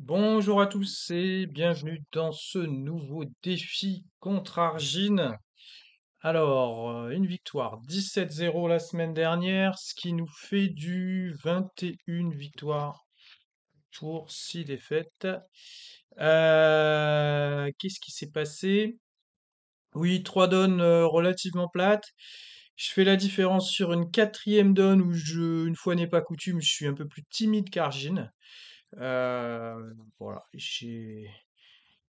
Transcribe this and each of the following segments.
Bonjour à tous et bienvenue dans ce nouveau défi contre Argine. Alors, euh, une victoire 17-0 la semaine dernière, ce qui nous fait du 21 victoires pour 6 défaites. Euh, qu'est-ce qui s'est passé Oui, 3 donnes euh, relativement plates. Je fais la différence sur une quatrième donne où, je, une fois n'est pas coutume, je suis un peu plus timide qu'Argine. Euh, voilà,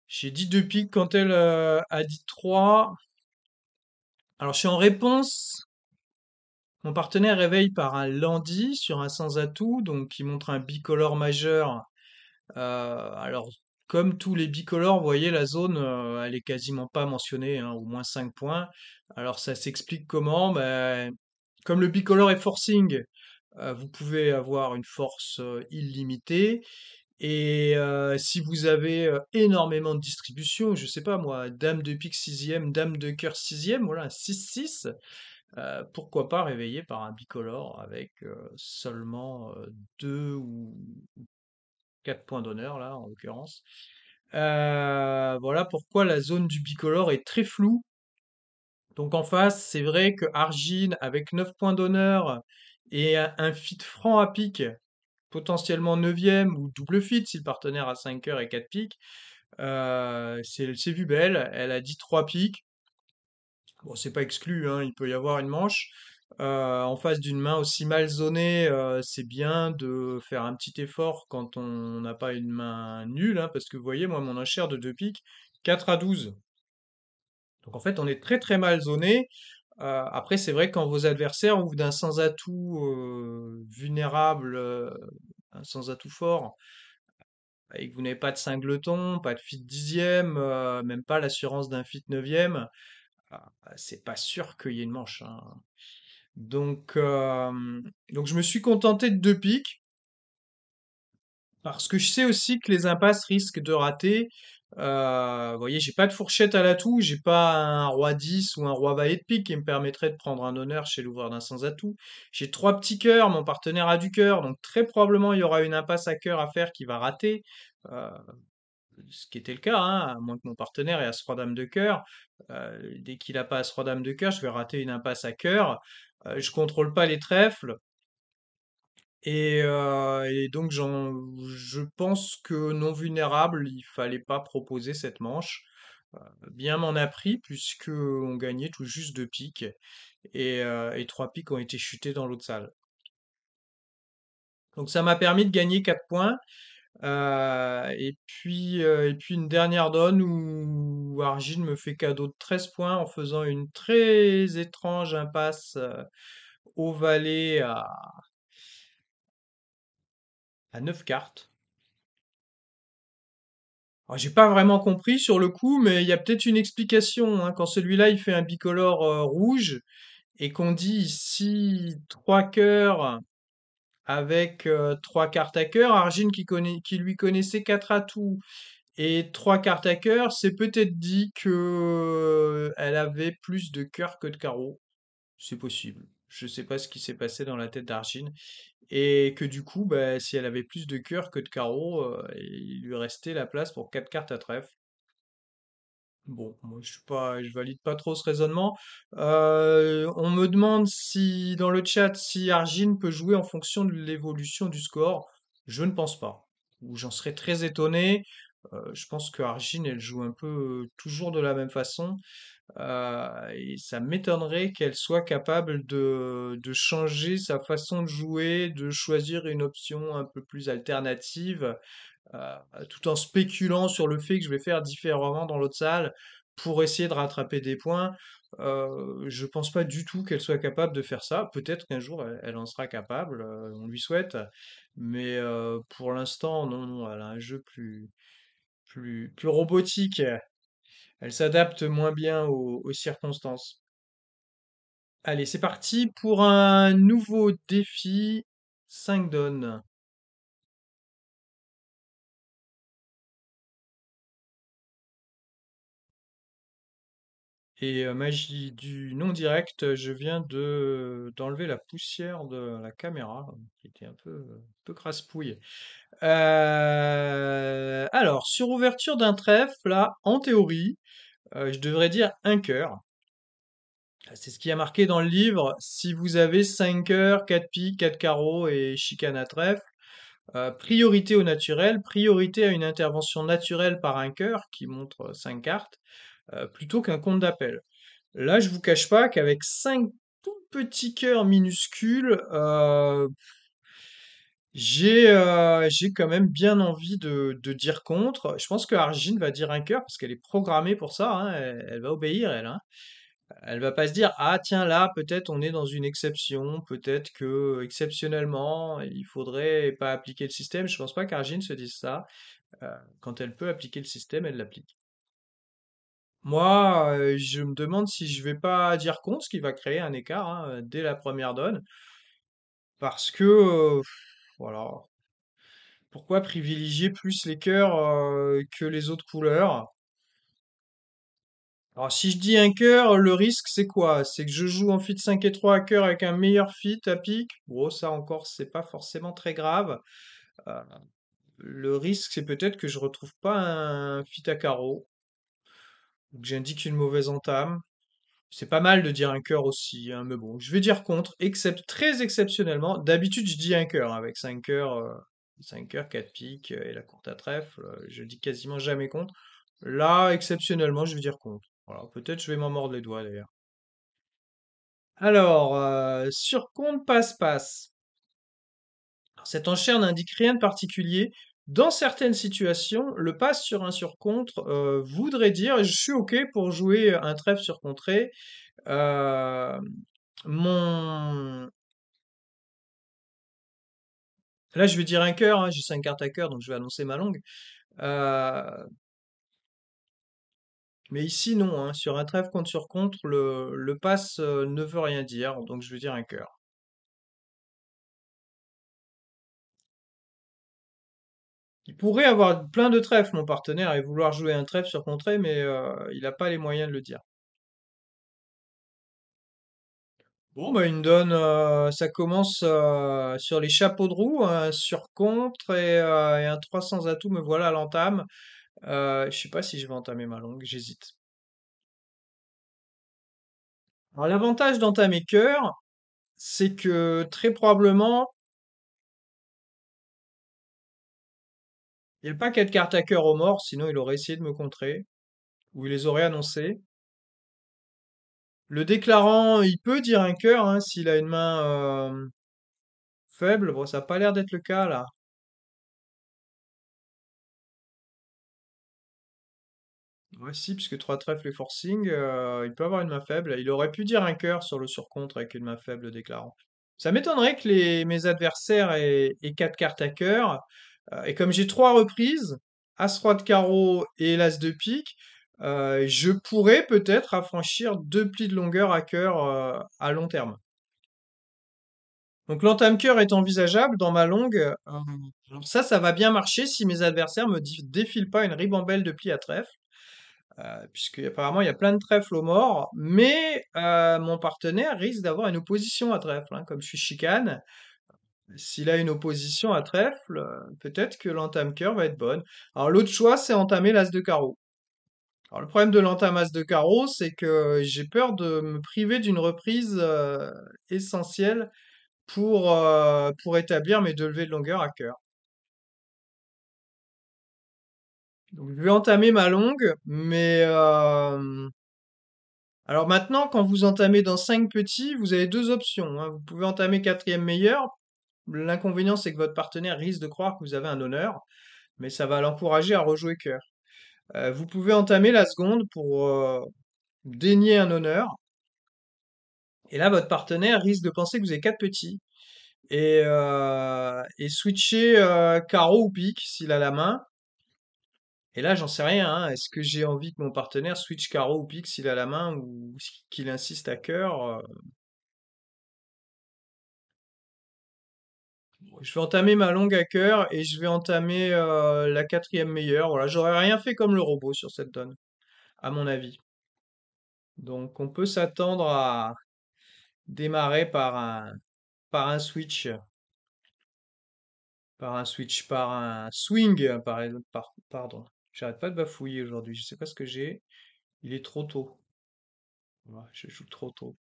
j'ai dit 2 piques quand elle euh, a dit 3. Alors, je suis en réponse. Mon partenaire réveille par un lundi sur un sans atout, donc qui montre un bicolore majeur. Euh, alors, comme tous les bicolores, vous voyez, la zone, elle est quasiment pas mentionnée, hein, au moins 5 points. Alors, ça s'explique comment ben, Comme le bicolore est forcing, vous pouvez avoir une force illimitée. Et si vous avez énormément de distribution, je ne sais pas moi, dame de pique sixième, dame de cœur sixième, voilà, 6-6, pourquoi pas réveiller par un bicolore avec seulement deux ou quatre points d'honneur, là, en l'occurrence. voilà pourquoi la zone du bicolore est très floue. Donc en face, c'est vrai que Argine, avec 9 points d'honneur, et un fit franc à pique, potentiellement neuvième ou double fit si le partenaire a 5 heures et 4 piques, euh, c'est vu belle. Elle a dit 3 piques. Bon, c'est pas exclu, hein, il peut y avoir une manche. Euh, en face d'une main aussi mal zonée, euh, c'est bien de faire un petit effort quand on n'a pas une main nulle, hein, parce que vous voyez, moi, mon enchère de 2 piques, 4 à 12. Donc en fait, on est très très mal zoné. Euh, après, c'est vrai, quand vos adversaires ouvrent d'un sans atout euh, vulnérable, euh, un sans atout fort, bah, et que vous n'avez pas de singleton, pas de fit dixième, même pas l'assurance d'un fit neuvième, ah, c'est pas sûr qu'il y ait une manche. Hein. Donc, donc, je me suis contenté de deux pics. Parce que je sais aussi que les impasses risquent de rater. Euh, vous voyez, j'ai pas de fourchette à l'atout, j'ai pas un roi 10 ou un roi valet de pique qui me permettrait de prendre un honneur chez l'ouvreur d'un sans atout. J'ai trois petits cœurs, mon partenaire a du cœur, donc très probablement il y aura une impasse à cœur à faire qui va rater. Euh, ce qui était le cas, hein, à moins que mon partenaire ait à 3 roi dame de cœur. Euh, dès qu'il n'a pas à 3 roi dame de cœur, je vais rater une impasse à cœur. je contrôle pas les trèfles. Et, donc je pense que non vulnérable, il fallait pas proposer cette manche. bien m'en a pris puisqu'on gagnait tout juste deux piques et et 3 piques ont été chutés dans l'autre salle. Donc ça m'a permis de gagner 4 points, et puis, et puis une dernière donne où Argile me fait cadeau de 13 points en faisant une très étrange impasse, au valet à 9 cartes. Ah, j'ai pas vraiment compris sur le coup, mais il y a peut-être une explication. Hein. Quand celui-là, il fait un bicolore euh, rouge et qu'on dit ici 3 cœurs avec euh, trois 3 cartes à cœur, Argine qui, qui lui connaissait 4 atouts et 3 cartes à cœur, c'est peut-être dit que euh, elle avait plus de cœur que de carreaux. C'est possible. Je sais pas ce qui s'est passé dans la tête d'Argine et que du coup, bah, si elle avait plus de cœur que de carreau, il lui restait la place pour quatre cartes à trèfle. Bon, moi je suis pas, je valide pas trop ce raisonnement. on me demande si dans le chat si Argin peut jouer en fonction de l'évolution du score. Je ne pense pas. Ou j'en serais très étonné. je pense que Argine, elle joue un peu toujours de la même façon. Euh, et ça m'étonnerait qu'elle soit capable de, changer sa façon de jouer, de choisir une option un peu plus alternative, euh, tout en spéculant sur le fait que je vais faire différemment dans l'autre salle pour essayer de rattraper des points. Euh, je pense pas du tout qu'elle soit capable de faire ça. Peut-être qu'un jour elle, en sera capable, euh, on lui souhaite. Mais pour l'instant, non, non, elle a un jeu plus, plus, plus robotique elle s'adapte moins bien aux, circonstances. Allez, c'est parti pour un nouveau défi 5 donnes. Et euh, magie du non direct, je viens de d'enlever la poussière de la caméra, qui était un peu, crasse-pouille. Euh, alors, sur ouverture d'un trèfle, là, en théorie, euh, je devrais dire un cœur. Ah, c'est ce qui a marqué dans le livre. Si vous avez 5 cœurs, 4 piques, 4 carreaux et chicane à trèfle, euh, priorité au naturel, priorité à une intervention naturelle par un cœur qui montre 5 cartes, euh, plutôt qu'un compte d'appel. Là, je vous cache pas qu'avec 5 tout petits cœurs minuscules, euh, j'ai, quand même bien envie de dire contre. Je pense que Argine va dire un cœur parce qu'elle est programmée pour ça, hein. elle va obéir elle, hein. Elle va pas se dire: «Ah tiens là, peut-être on est dans une exception, peut-être que, exceptionnellement, il faudrait pas appliquer le système». Je pense pas qu'Argine se dise ça. Euh, quand elle peut appliquer le système, elle l'applique. Moi, euh, je me demande si je vais pas dire contre, ce qui va créer un écart, hein, dès la première donne parce que, voilà. Pourquoi privilégier plus les cœurs que les autres couleurs Alors si je dis un cœur, le risque c'est quoi C'est que je joue en fit 5 et 3 à cœur avec un meilleur fit à pic. Bon, ça encore, c'est pas forcément très grave. le risque c'est peut-être que je retrouve pas un fit à carreau. que j'indique une mauvaise entame. C'est pas mal de dire un cœur aussi, hein, mais bon, je vais dire contre, except très exceptionnellement. D'habitude, je dis un cœur hein, avec 5 cœurs, 5 euh, 4 piques euh, et la courte à trèfle. Euh, je dis quasiment jamais contre. Là, exceptionnellement, je vais dire contre. Voilà, peut-être je vais m'en mordre les doigts d'ailleurs. Alors, sur compte passe-passe. Cette enchère n'indique rien de particulier, dans certaines situations, le pass sur un sur-contre euh, voudrait dire je suis OK pour jouer un trèfle sur-contré. Euh, » mon. Là, je vais dire un cœur, hein, j'ai cinq cartes à cœur, donc je vais annoncer ma langue. Euh, mais ici, non, hein, sur un trèfle contre sur contre, le, le pass ne veut rien dire, donc je vais dire un cœur. Il pourrait avoir plein de trèfles, mon partenaire, et vouloir jouer un trèfle sur contrée, mais euh, il n'a pas les moyens de le dire. Bon, bah, une donne. Euh, ça commence euh, sur les chapeaux de roue, sur contre et, un 300 atouts. Me voilà à l'entame. Je ne sais pas si je vais entamer ma longue, j'hésite. Alors, l'avantage d'entamer cœur, c'est que très probablement, pas quatre cartes à cœur au mort, sinon il aurait essayé de me contrer, ou il les aurait annoncées. Le déclarant, il peut dire un cœur hein, s'il a une main euh, faible. Bon, ça n'a pas l'air d'être le cas là. Ouais, si, puisque trois trèfles et forcing, euh, il peut avoir une main faible. Il aurait pu dire un cœur sur le surcontre avec une main faible déclarant. Ça m'étonnerait que les, mes adversaires aient, quatre cartes à cœur. Euh, et comme j'ai trois reprises, As-Roi de carreau et l'As de pique, euh, je pourrais peut-être affranchir deux plis de longueur à cœur euh, à long terme. Donc l'entame-cœur est envisageable dans ma longue. ça, ça va bien marcher si mes adversaires me défilent pas une ribambelle de plis à trèfle. Euh, puisque apparemment il y a plein de trèfles au mort, mais mon partenaire risque d'avoir une opposition à trèfle, hein, comme je suis chicane. S'il a une opposition à trèfle, peut-être que l'entame cœur va être bonne. Alors l'autre choix, c'est entamer l'as de carreau. Alors le problème de l'entame as de carreau, c'est que j'ai peur de me priver d'une reprise euh, essentielle euh, pour, établir mes deux levées de longueur à cœur. Donc je vais entamer ma longue, mais euh, alors maintenant, quand vous entamez dans 5 petits, vous avez deux options. Hein. Vous pouvez entamer quatrième meilleur, L'inconvénient, c'est que votre partenaire risque de croire que vous avez un honneur, mais ça va l'encourager à rejouer cœur. Euh, vous pouvez entamer la seconde pour euh, dénier un honneur. Et là, votre partenaire risque de penser que vous avez quatre petits. Et, euh, switcher carreau ou pique s'il a la main. Et là, j'en sais rien. Hein. Est-ce que j'ai envie que mon partenaire switch carreau ou pique s'il a la main ou qu'il insiste à cœur je vais entamer ma longue à cœur et je vais entamer euh, la quatrième meilleure. Voilà, j'aurais rien fait comme le robot sur cette donne, à mon avis. Donc on peut s'attendre à démarrer par un, par un switch. Par un switch, par un swing, par, par pardon. J'arrête pas de bafouiller aujourd'hui, je sais pas ce que j'ai. Il est trop tôt. je joue trop tôt.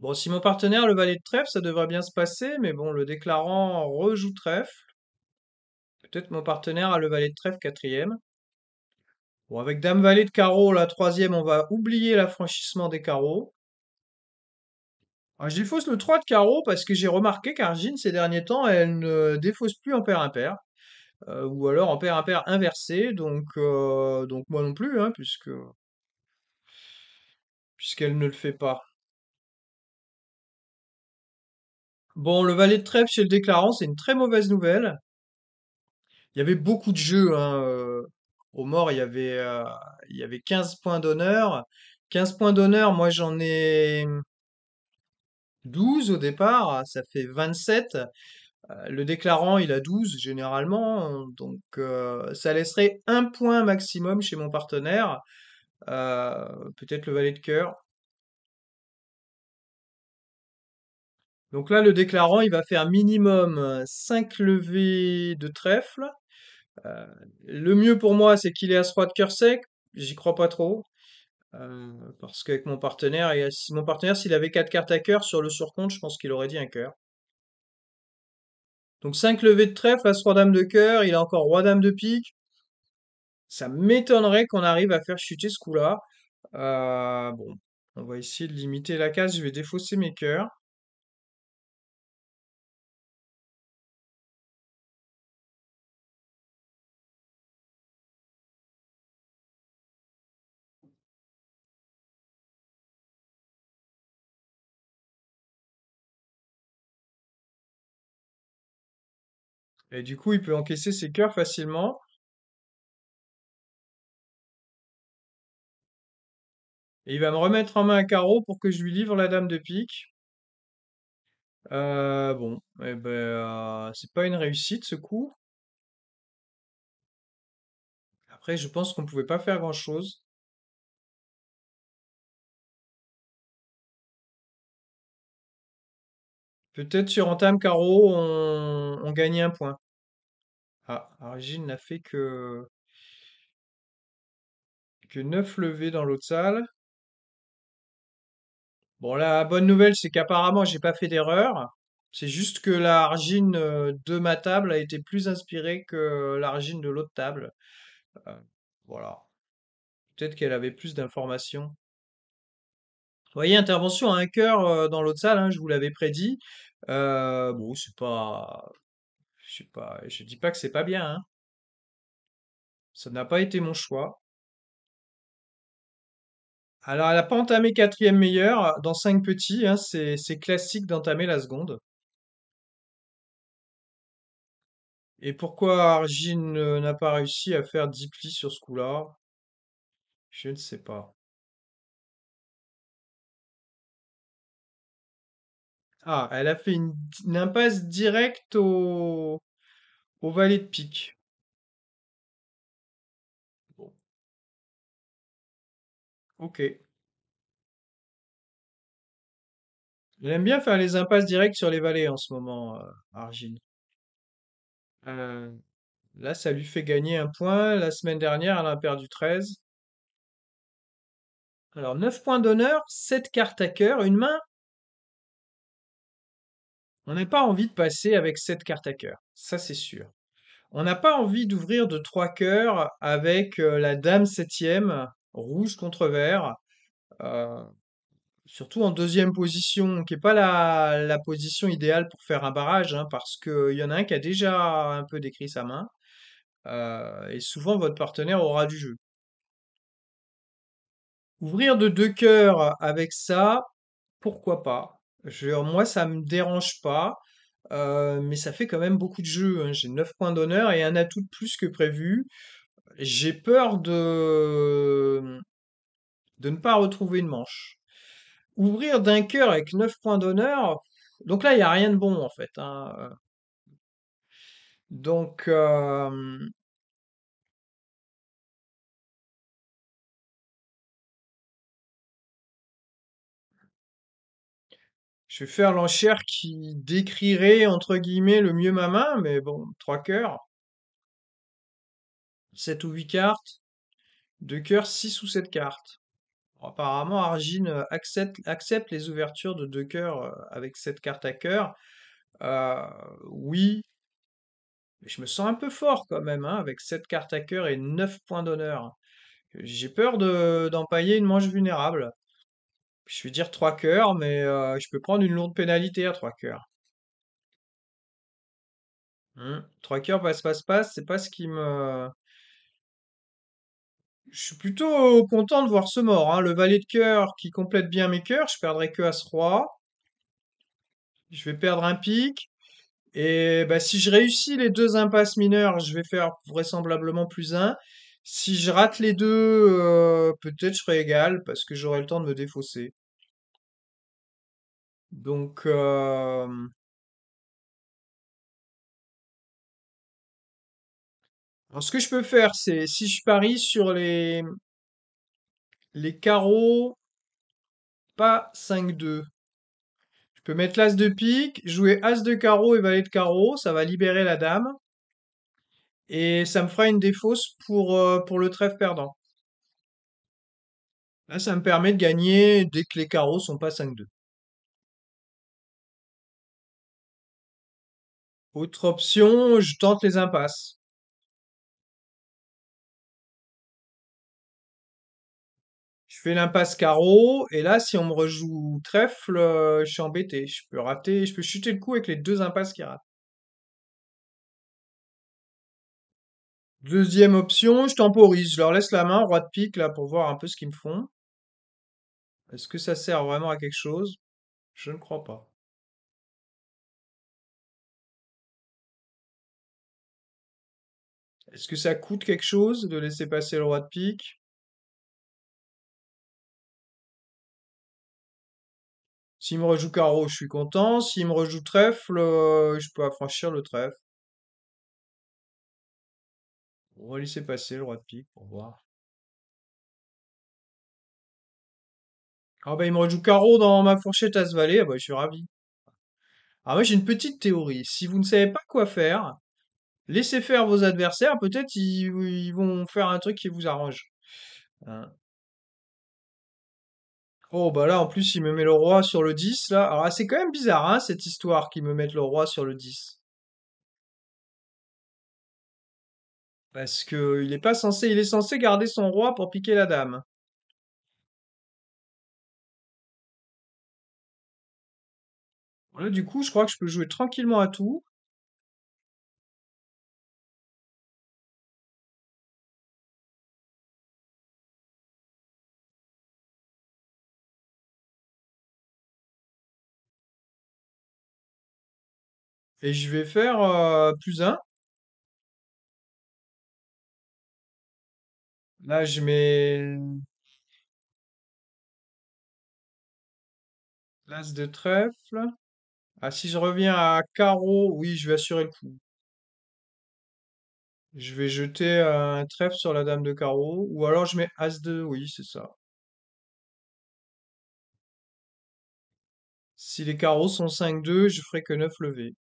Bon, si mon partenaire, le valet de trèfle, ça devrait bien se passer, mais bon, le déclarant rejoue trèfle. Peut-être mon partenaire a le valet de trèfle quatrième. Bon, avec dame valet de carreau, la troisième, on va oublier l'affranchissement des carreaux. Alors, ah, je défausse le 3 de carreau parce que j'ai remarqué qu'Argine, ces derniers temps, elle ne défausse plus en paire-impair. Euh, ou alors en paire-impair inversé, donc, euh, donc moi non plus, hein, puisque puisqu'elle ne le fait pas. Bon, le valet de trèfle chez le déclarant, c'est une très mauvaise nouvelle. Il y avait beaucoup de jeux. Hein, euh, au mort, il y avait, euh, il y avait 15 points d'honneur. 15 points d'honneur, moi j'en ai 12 au départ, ça fait 27. Euh, le déclarant, il a 12 généralement, donc ça laisserait un point maximum chez mon partenaire. peut-être le valet de cœur. Donc là, le déclarant, il va faire minimum 5 euh, levées de trèfle. Euh, le mieux pour moi, c'est qu'il ait As-Roi de cœur sec. J'y crois pas trop. Euh, parce qu'avec mon partenaire, et mon partenaire, s'il avait 4 cartes à cœur sur le surcompte, je pense qu'il aurait dit un cœur. Donc 5 levées de trèfle, As-Roi Dame de cœur, il a encore Roi Dame de pique. Ça m'étonnerait qu'on arrive à faire chuter ce coup-là. bon, on va essayer de limiter la case. Je vais défausser mes cœurs. Et du coup, il peut encaisser ses cœurs facilement. Et il va me remettre en main un carreau pour que je lui livre la dame de pique. Euh, bon, eh ben, euh, c'est pas une réussite ce coup. Après, je pense qu'on pouvait pas faire grand-chose. Peut-être sur entame carreau, on, gagne un point. Ah, n'a fait que, que 9 levées dans l'autre salle. Bon, la bonne nouvelle, c'est qu'apparemment, j'ai pas fait d'erreur. C'est juste que l'argine euh, de ma table a été plus inspirée que l'argine de l'autre table. Euh, voilà. Peut-être qu'elle avait plus d'informations. Vous voyez, intervention à un cœur euh, dans l'autre salle, hein, je vous l'avais prédit. bon, c'est pas, je sais je dis pas que c'est pas bien. Hein. Ça n'a pas été mon choix. Alors, elle n'a pas entamé quatrième meilleure euh, dans 5 petits. Hein, c'est classique d'entamer la seconde. Et pourquoi Argin euh, n'a pas réussi à faire 10 plis sur ce coup-là Je ne sais pas. Ah, elle a fait une, impasse directe au, au valet de pique. Bon. Ok. Elle aime bien faire les impasses directes sur les vallées en ce moment, euh, Argine. Euh, là, ça lui fait gagner un point. La semaine dernière, elle a perdu 13. Alors, 9 points d'honneur, 7 cartes à cœur, une main on n'a pas envie de passer avec cette carte à cœur, ça c'est sûr. On n'a pas envie d'ouvrir de trois cœurs avec euh, la dame septième, rouge contre vert, euh, surtout en deuxième position, qui n'est pas la, position idéale pour faire un barrage, hein, parce qu'il euh, y en a un qui a déjà un peu décrit sa main, et souvent votre partenaire aura du jeu. Ouvrir de deux cœurs avec ça, pourquoi pas moi, ça me dérange pas, euh, mais ça fait quand même beaucoup de jeux. Hein. J'ai 9 points d'honneur et un atout de plus que prévu. J'ai peur de... de ne pas retrouver une manche. Ouvrir d'un cœur avec 9 points d'honneur, donc là, il n'y a rien de bon en fait. Hein, euh. Donc, euh, Je vais faire l'enchère qui décrirait, entre guillemets, le mieux ma main, mais bon, 3 cœurs. 7 ou 8 cartes. 2 cœurs, 6 ou 7 cartes. apparemment, Argin euh, accepte, les ouvertures de 2 cœurs euh, avec 7 cartes à cœur. Euh, oui, mais je me sens un peu fort quand même, hein, avec 7 cartes à cœur et 9 points d'honneur. J'ai peur d'empailler une manche vulnérable. Je vais dire 3 coeurs, mais euh, je peux prendre une lourde pénalité à 3 coeurs. 3 cœurs, passe, passe, passe, c'est pas ce qui me... Je suis plutôt content de voir ce mort. Hein. Le valet de cœur qui complète bien mes cœurs, je perdrai que à ce roi. Je vais perdre un pic. Et bah, si je réussis les deux impasses mineures, je vais faire vraisemblablement plus 1. Si je rate les deux, euh, peut-être je serai égal parce que j'aurai le temps de me défausser. Donc, euh, Alors, ce que je peux faire, c'est si je parie sur les, les carreaux, pas 5-2. Je peux mettre l'as de pique, jouer as de carreau et valet de carreau, ça va libérer la dame et ça me fera une défausse euh, pour, le trèfle perdant. Là, ça me permet de gagner dès que les carreaux sont pas 5-2. Autre option, je tente les impasses. Je fais l'impasse carreau, et là, si on me rejoue trèfle, euh, je suis embêté. Je peux rater, je peux chuter le coup avec les deux impasses qui ratent. Deuxième option, je temporise. Je leur laisse la main, roi de pique, là, pour voir un peu ce qu'ils me font. Est-ce que ça sert vraiment à quelque chose Je ne crois pas. Est-ce que ça coûte quelque chose de laisser passer le roi de pique S'il me rejoue carreau, je suis content. S'il me rejoue trèfle, euh, je peux affranchir le trèfle. On va laisser passer le roi de pique pour voir. Ah bah il me rejoue carreau dans ma fourchette à ce valet, ah bah je suis ravi. Ah moi j'ai une petite théorie. Si vous ne savez pas quoi faire, laissez faire vos adversaires, peut-être ils, vont faire un truc qui vous arrange. Hein. Oh bah là en plus il me met le roi sur le 10 là. Alors c'est quand même bizarre hein, cette histoire qu'ils me mettent le roi sur le 10. Parce que il est pas censé, il est censé garder son roi pour piquer la dame. du coup, je crois que je peux jouer tranquillement à tout. Et je vais faire euh, plus un. Là, je mets l'as de trèfle. Ah, si je reviens à carreau, oui, je vais assurer le coup. Je vais jeter un trèfle sur la dame de carreau. Ou alors je mets as de... oui, c'est ça. Si les carreaux sont 5-2, je ferai que 9 levées.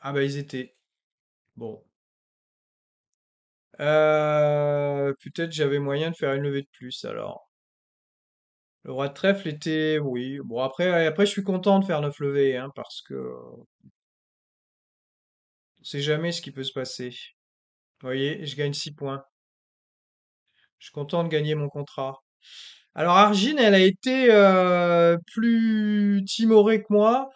Ah ben, ils étaient. Bon. Euh, peut-être j'avais moyen de faire une levée de plus alors. Le roi de trèfle était. Oui. Bon, après, après je suis content de faire neuf levées, hein, parce que. Euh, on sait jamais ce qui peut se passer. Vous voyez, je gagne 6 points. Je suis content de gagner mon contrat. Alors, Argine, elle a été euh, plus timorée que moi.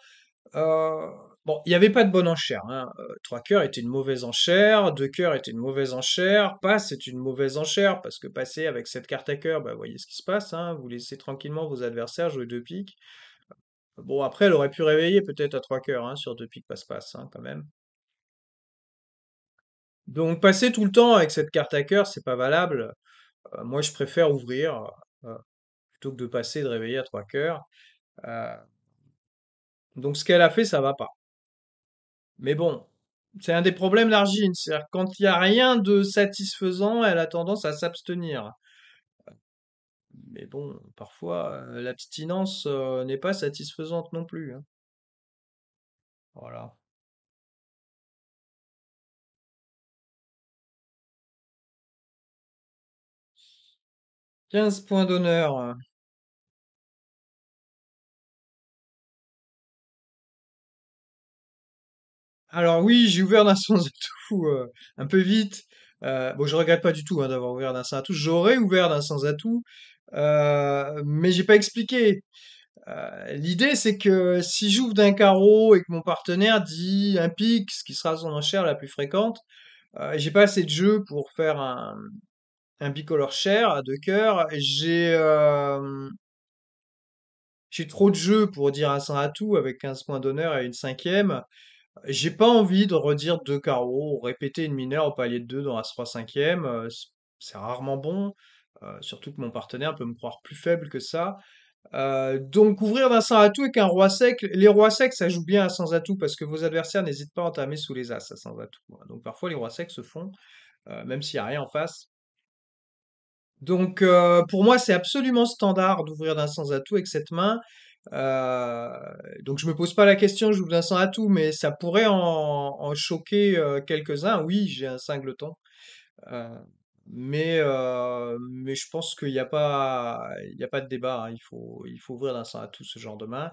Euh, Bon, il n'y avait pas de bonne enchère. 3 hein. euh, trois cœurs était une mauvaise enchère, deux cœurs était une mauvaise enchère, passe est une mauvaise enchère, parce que passer avec cette carte à cœur, vous bah, voyez ce qui se passe, hein. vous laissez tranquillement vos adversaires jouer deux piques. Bon, après, elle aurait pu réveiller peut-être à trois cœurs hein, sur deux piques passe-passe, quand même. Donc, passer tout le temps avec cette carte à cœur, c'est pas valable. Euh, moi, je préfère ouvrir euh, plutôt que de passer de réveiller à trois cœurs. donc, ce qu'elle a fait, ça va pas. Mais bon, c'est un des problèmes d'Argine. C'est-à-dire, quand il n'y a rien de satisfaisant, elle a tendance à s'abstenir. Mais bon, parfois, euh, l'abstinence euh, n'est pas satisfaisante non plus. Hein. Voilà. Quinze points d'honneur. Alors oui, j'ai ouvert d'un sans-atout euh, un peu vite. Euh, bon, je regrette pas du tout hein, d'avoir ouvert d'un sans-atout. J'aurais ouvert d'un sans-atout, euh, mais j'ai pas expliqué. Euh, l'idée, c'est que si j'ouvre d'un carreau et que mon partenaire dit un pic, ce qui sera son enchère la plus fréquente, j'ai pas assez de jeu pour faire un, un bicolore cher à deux cœurs. J'ai j'ai trop de jeux pour dire un sans-atout avec 15 points d'honneur et une cinquième. J'ai pas envie de redire deux carreaux ou répéter une mineure au palier de 2 dans as 3 5e. C'est rarement bon, euh, surtout que mon partenaire peut me croire plus faible que ça. Euh, donc ouvrir d'un sans atout avec un roi sec. Les rois secs, ça joue bien à sans atout parce que vos adversaires n'hésitent pas à entamer sous les as à sans atout. Hein. Donc parfois les rois secs se font, euh, même s'il n'y a rien en face. Donc pour moi, c'est absolument standard d'ouvrir d'un sans atout avec cette main. Euh, donc je me pose pas la question, je vous sens à tout, mais ça pourrait en, choquer euh, quelques-uns. Oui, j'ai un singleton. Euh, mais, mais je pense qu'il n'y a pas, il y a pas de débat. Hein. Il faut, il faut ouvrir sens à tout ce genre de main.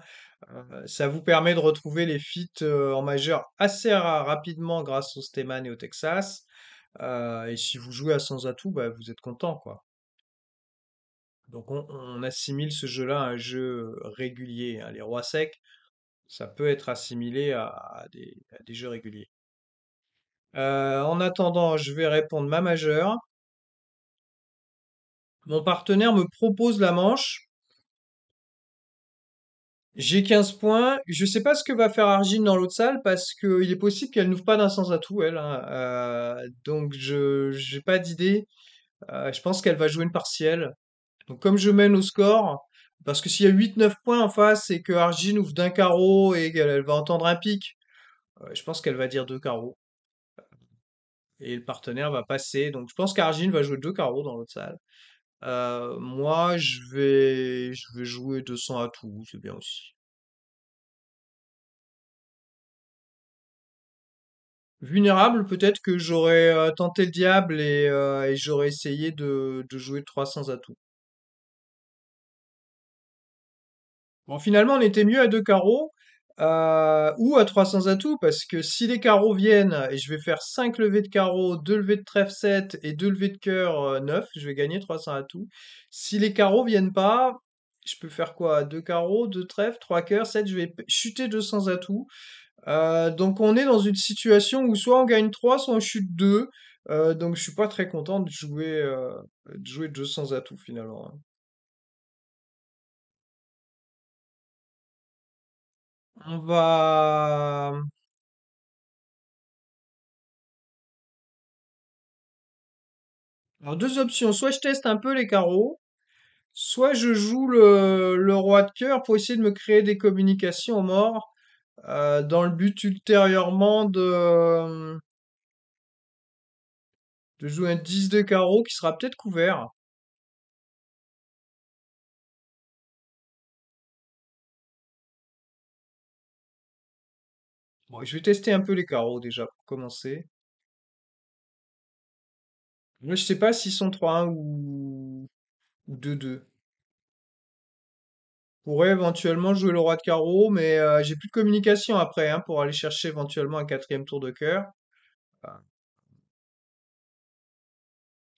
ça vous permet de retrouver les fits en majeur assez rapidement grâce au Stéman et au Texas. et si vous jouez à sans atout, bah, vous êtes content, quoi. Donc on, assimile ce jeu-là à un jeu euh, régulier. Hein, les rois secs, ça peut être assimilé à, des, jeux réguliers. Euh, en attendant, je vais répondre ma majeure. Mon partenaire me propose la manche. J'ai 15 points. Je ne sais pas ce que va faire Argine dans l'autre salle parce qu'il est possible qu'elle n'ouvre pas d'un sens à tout, elle. Hein. Euh, donc je n'ai pas d'idée. je pense qu'elle va jouer une partielle. Donc comme je mène au score, parce que s'il y a 8-9 points en face et que Argin ouvre d'un carreau et qu'elle va entendre un pic, euh, je pense qu'elle va dire deux carreaux. Et le partenaire va passer. Donc je pense qu'Argin va jouer deux carreaux dans l'autre salle. Euh, moi, je vais, je vais jouer 200 à tout, c'est bien aussi. Vulnérable, peut-être que j'aurais euh, tenté le diable et, j'aurais essayé de, de jouer 300 tout. Bon, finalement, on était mieux à deux carreaux euh, ou à 300 atouts parce que si les carreaux viennent et je vais faire 5 levées de carreaux, 2 levées de trèfle 7 et 2 levées de cœur 9, euh, je vais gagner 300 atouts. Si les carreaux viennent pas, je peux faire quoi 2 carreaux, 2 trèfles, 3 cœurs, 7, je vais chuter 200 atouts. Euh, donc on est dans une situation où soit on gagne 3, soit on chute 2. Euh, donc je suis pas très content de jouer, de jouer 200 atouts finalement. Hein. on va... Hum, Alors deux options, soit je teste un peu les carreaux, soit je joue le, roi de cœur pour essayer de me créer des communications morts euh, dans le but ultérieurement de, hum, de jouer un 10 de carreau qui sera peut-être couvert. je vais tester un peu les carreaux déjà pour commencer. Moi, je sais pas s'ils sont 3-1 ou... 2 2 je pourrais éventuellement jouer le roi de carreau, mais euh, j'ai plus de communication après hein, pour aller chercher éventuellement un quatrième tour de cœur.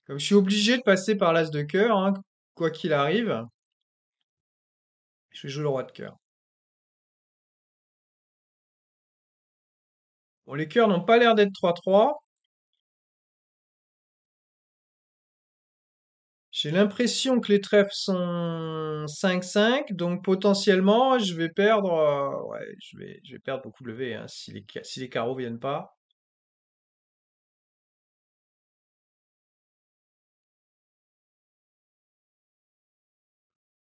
je suis obligé de passer par l'as de cœur, hein, quoi qu'il arrive, je vais jouer le roi de cœur. Bon, les cœurs n'ont pas l'air d'être 3-3. J'ai l'impression que les trèfles sont 5-5, donc potentiellement je vais perdre, euh, ouais, je vais, perdre beaucoup de levées hein, si, les, si les carreaux viennent pas.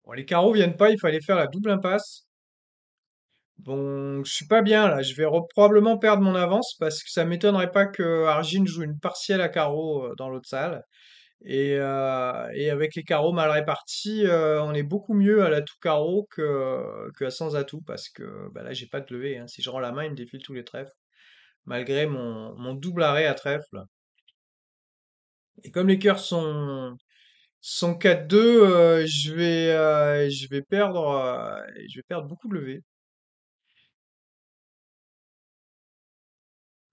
Bon, les carreaux viennent pas, il fallait faire la double impasse. Bon, je suis pas bien là. Je vais probablement perdre mon avance parce que ça m'étonnerait pas que joue une partielle à carreaux euh, dans l'autre salle. Euh, et, avec les carreaux mal répartis, euh, on est beaucoup mieux à l'atout carreau que, que sans atout parce que bah là, j'ai pas de levée, hein. Si je rends la main, il me défile tous les trèfles, malgré mon, double arrêt à trèfle. Et comme les cœurs sont, sont 4-2, je, vais, je, vais perdre, je vais perdre beaucoup de levées.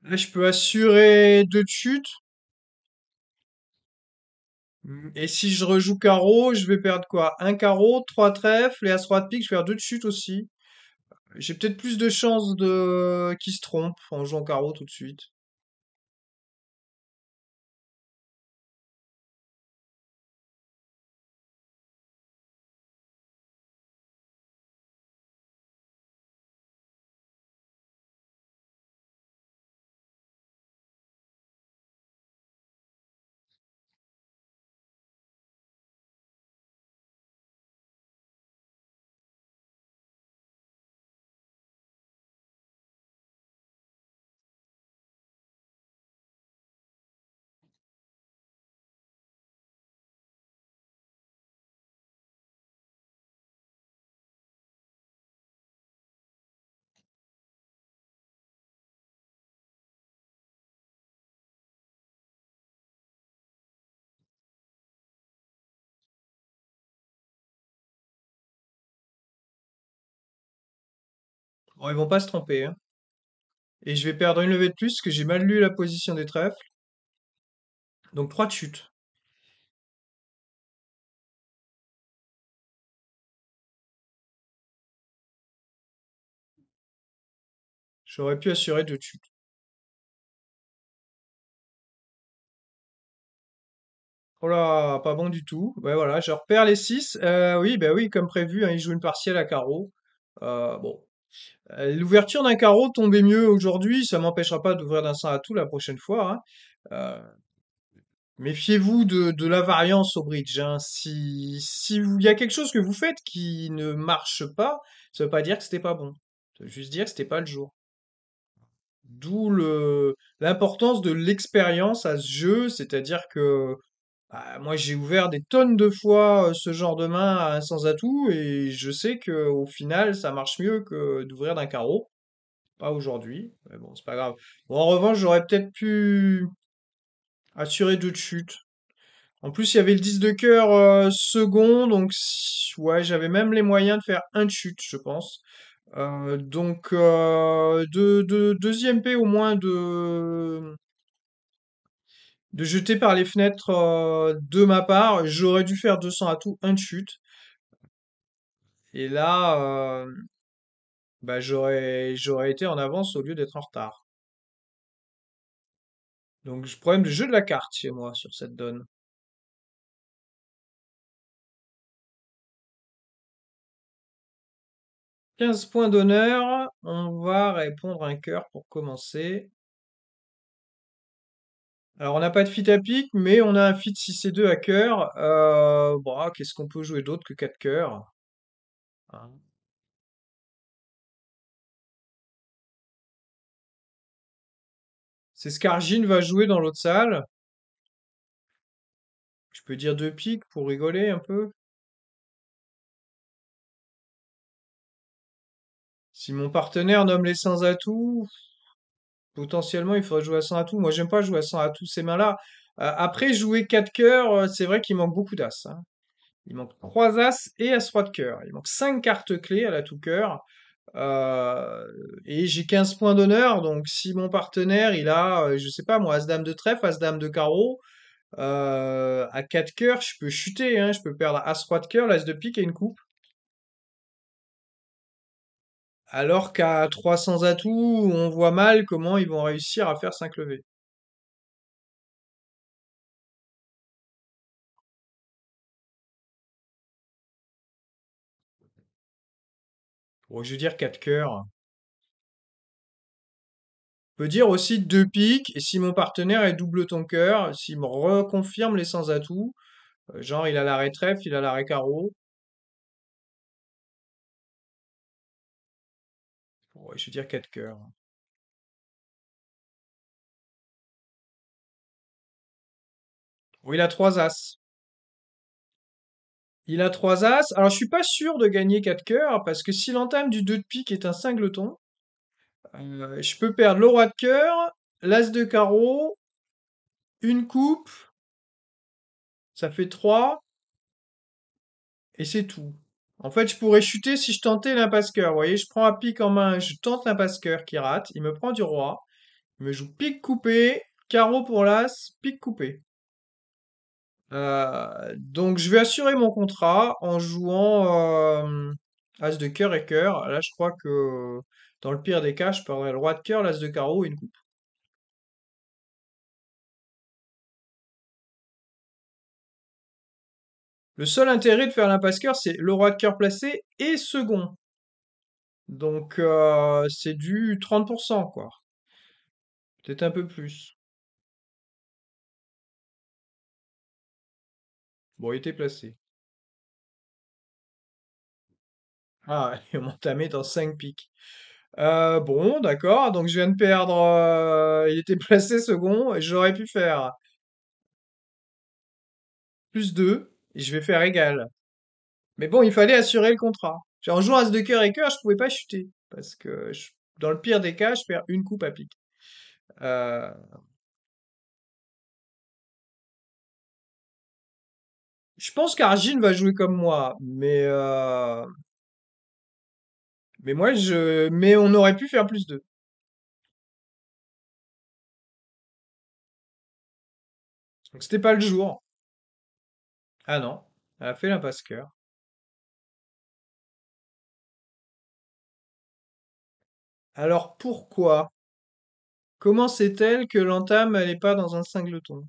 Là, je peux assurer deux chutes. Hmm, et si je rejoue carreau, je vais perdre quoi Un carreau, trois trèfles et à roi de pique, je vais perdre deux de chute aussi. J'ai peut-être plus de chances de qu'il se trompe en jouant carreau tout de suite. Oh, ils vont pas se tromper. Hein. Et je vais perdre une levée de plus parce que j'ai mal lu la position des trèfles. Donc trois de chute. J'aurais pu assurer deux de chute. Oh pas bon du tout. voilà, je repère les 6. Euh, oui, ben oui, comme prévu, hein, il joue une partielle à carreau. Euh, bon, euh, l'ouverture d'un carreau tombait mieux aujourd'hui, ça m'empêchera pas d'ouvrir d'un sein à tout la prochaine fois. Hein. Euh, méfiez-vous de, de, la variance au bridge. Hein. Si y a quelque chose que vous faites qui ne marche pas, ça ne veut pas dire que c'était pas bon. Ça veut juste dire que c'était pas le jour. D'où l'importance de l'expérience à ce jeu, c'est-à-dire que bah, moi, j'ai ouvert des tonnes de fois ce genre de main sans atout et je sais que au final, ça marche mieux que d'ouvrir d'un carreau. Pas aujourd'hui, mais bon, c'est pas grave. en revanche, j'aurais peut-être pu assurer deux chutes. En plus, il y avait le 10 de cœur second, donc ouais, j'avais même les moyens de faire un chute, je pense. donc, de, de, deuxième P au moins de, de jeter par les fenêtres euh, de ma part. J'aurais dû faire 200 à tout, un de chute. Et là, euh, bah, j'aurais, j'aurais été en avance au lieu d'être en retard. Donc, problème de jeu de la carte chez moi sur cette donne. « 15 points d'honneur. On va répondre un cœur pour commencer. Alors, on n'a pas de fit à pic, mais on a un fit 6 et 2 à cœur. Euh, ah, qu'est-ce qu'on peut jouer d'autre que 4 cœurs hein C'est ce qu'Argine va jouer dans l'autre salle. Je peux dire 2 piques pour rigoler un peu. Si mon partenaire nomme les sans atouts, potentiellement, il faudrait jouer à 100 tout, Moi, j'aime pas jouer à 100 tout ces mains-là. Euh, après, jouer 4 coeurs, euh, c'est vrai qu'il manque beaucoup d'as. Hein. Il manque 3 as et as roi de cœur. Il manque 5 cartes clés à la tout cœur. Euh, et j'ai 15 points d'honneur, donc si mon partenaire, il a, je sais pas moi, as-dame de trèfle, as-dame de carreau, à 4 coeurs, je peux chuter, hein. je peux perdre as-roi de cœur, l'as de pique et une coupe alors qu'à 300 atouts, on voit mal comment ils vont réussir à faire 5 levées. je veux dire 4 cœurs. On peut dire aussi 2 piques, et si mon partenaire est double ton cœur, s'il me reconfirme les sans atouts, euh, genre il a l'arrêt trèfle, il a l'arrêt carreau, je veux dire 4 cœurs. il a 3 As. Il a 3 As. Alors, je ne suis pas sûr de gagner 4 cœurs, parce que si l'entame du 2 de pique est un singleton, euh, je peux perdre le roi de cœur, l'As de carreau, une coupe, ça fait 3, et c'est tout. En fait, je pourrais chuter si je tentais l'impasse-cœur. Vous voyez, je prends un pique en main, je tente l'impasse-cœur qui rate. Il me prend du roi. Il me joue pique coupé, carreau pour l'as, pique coupé. Euh, donc, je vais assurer mon contrat en jouant euh, as de cœur et cœur. Là, je crois que dans le pire des cas, je perdrais le roi de cœur, l'as de carreau et une coupe. Le seul intérêt de faire l'impasse cœur, c'est le roi de cœur placé et second. Donc euh, c'est du 30%, quoi. Peut-être un peu plus. Bon, il était placé. Ah, il m'a entamé dans 5 pics. Euh, bon, d'accord, donc je viens de perdre. Euh, il était placé second et j'aurais pu faire plus 2. Et je vais faire égal. Mais bon, il fallait assurer le contrat. En jouant As de cœur et cœur, je pouvais pas chuter. Parce que dans le pire des cas, je perds une coupe à pique. Euh, je pense qu'Argine va jouer comme moi, mais euh, mais moi je mais on aurait pu faire plus d'eux. Donc c'était pas le jour. Ah non, elle a fait l'impasse cœur. Alors pourquoi Comment sait-elle que l'entame n'est pas dans un singleton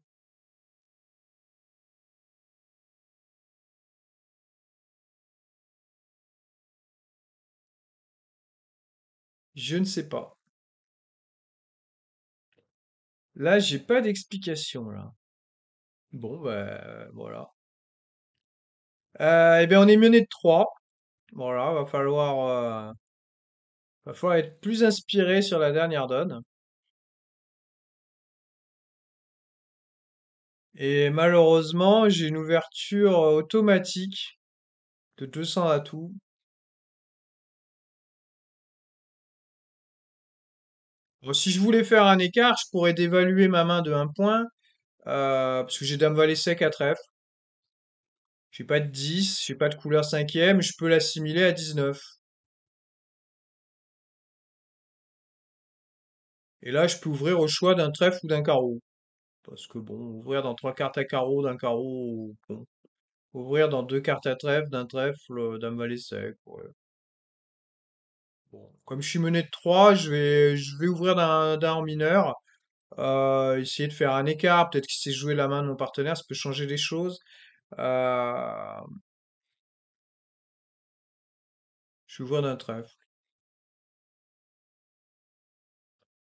Je ne sais pas. Là, j'ai pas d'explication là. Bon, ben voilà. Euh, eh bien, on est mené de 3. Voilà, va falloir, euh, va falloir être plus inspiré sur la dernière donne. Et malheureusement, j'ai une ouverture euh, automatique de 200 atouts. Bon, si je voulais faire un écart, je pourrais dévaluer ma main de 1 point, parce que j'ai Dame Valet sec à trèfle. Je suis pas de 10, je suis pas de couleur cinquième, je peux l'assimiler à 19. Et là, je peux ouvrir au choix d'un trèfle ou d'un carreau. Parce que bon, ouvrir dans trois cartes à carreau, d'un carreau, bon. Ouvrir dans deux cartes à trèfle, d'un trèfle, euh, d'un valet sec, Bon. Comme je suis mené de 3, je vais, ouvrir d'un en mineur. Euh, essayer de faire un écart. Peut-être qu'il sait jouer la main de mon partenaire, ça peut changer les choses. Euh... vois d'un trèfle.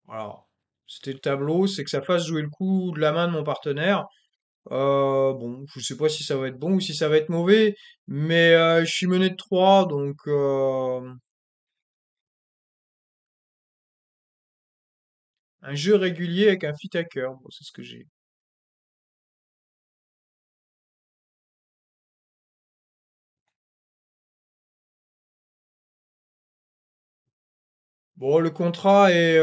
Alors, c'était le tableau, c'est que ça fasse jouer le coup de la main de mon partenaire. Euh, bon, je ne sais pas si ça va être bon ou si ça va être mauvais, mais euh, je suis mené de 3, donc... Euh, un jeu régulier avec un fit à bon, c'est ce que j'ai. le contrat est,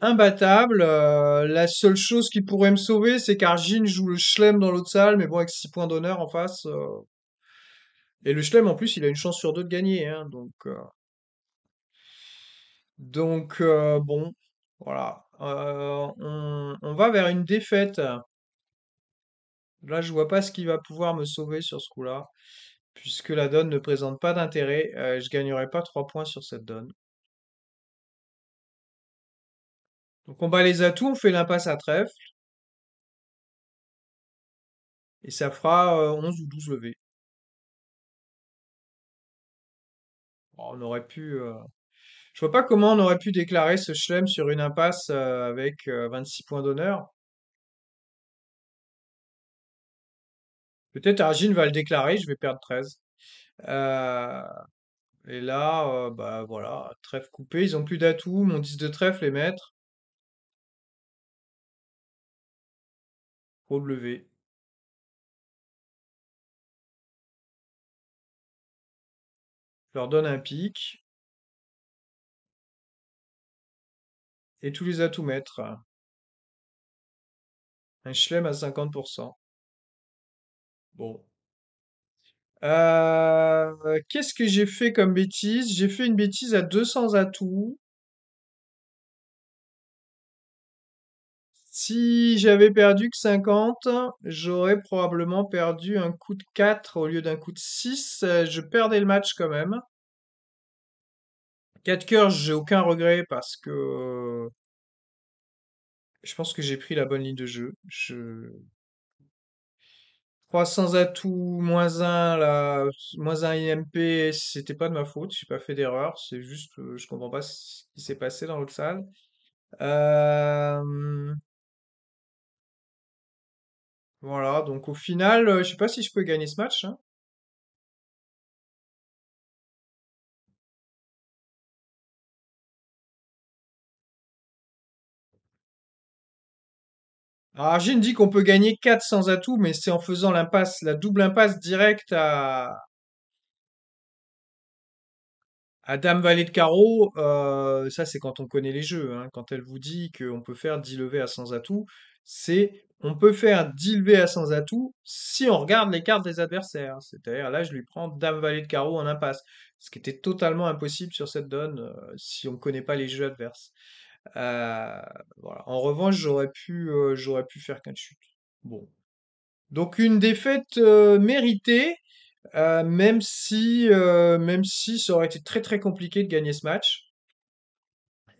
imbattable. la seule chose qui pourrait me sauver, c'est qu'Argin joue le Schlem dans l'autre salle, mais bon, avec 6 points d'honneur en face. Et le Schlem, en plus, il a une chance sur deux de gagner. Hein, donc, bon, voilà. on, on va vers une défaite. Là, je vois pas ce qui va pouvoir me sauver sur ce coup-là puisque la donne ne présente pas d'intérêt, euh, je ne gagnerai pas 3 points sur cette donne. Donc on bat les atouts, on fait l'impasse à trèfle. Et ça fera 11 euh, ou 12 levées. Je on aurait pu... Euh, je vois pas comment on aurait pu déclarer ce schlem sur une impasse avec 26 points d'honneur. Peut-être Argin va le déclarer, je vais perdre 13. Euh, et là, euh, bah voilà, trèfle coupé, ils ont plus d'atout, mon 10 de trèfle les maître. Trop Je leur donne un pic. Et tous les atouts maîtres. Un schlem à 50%. Bon. Euh, qu'est-ce que j'ai fait comme bêtise J'ai fait une bêtise à 200 atouts. Si j'avais perdu que 50, j'aurais probablement perdu un coup de 4 au lieu d'un coup de 6. Euh, je perdais le match quand même. 4 cœurs, j'ai aucun regret parce que euh, je pense que j'ai pris la bonne ligne de jeu. Je, 300 atouts, moins 1, là, moins 1 IMP, c'était pas de ma faute, j'ai pas fait d'erreur, c'est juste, euh, je comprends pas ce qui s'est passé dans l'autre salle. Euh, voilà, donc au final, euh, je sais pas si je peux gagner ce match. Hein. Alors Jean dit qu'on peut gagner 4 sans atout, mais c'est en faisant l'impasse, la double impasse directe à, Dame Valet de Carreau. Euh, ça, c'est quand on connaît les jeux. Hein. quand elle vous dit qu'on peut faire 10 levées à sans atouts. c'est on peut faire 10 levées à sans atout si on regarde les cartes des adversaires. C'est-à-dire là, je lui prends Dame Valet de Carreau en impasse, ce qui était totalement impossible sur cette donne euh, si on ne connaît pas les jeux adverses. Euh, voilà. En revanche, j'aurais pu, euh, j'aurais pu faire qu'un chute. Bon. Donc une défaite euh, méritée, même, si, même si ça aurait été très très compliqué de gagner ce match.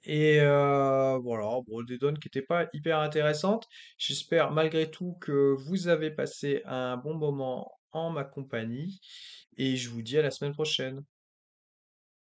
Et voilà, bon, des donne qui n'étaient pas hyper intéressantes. J'espère malgré tout que vous avez passé un bon moment en ma compagnie. Et je vous dis à la semaine prochaine.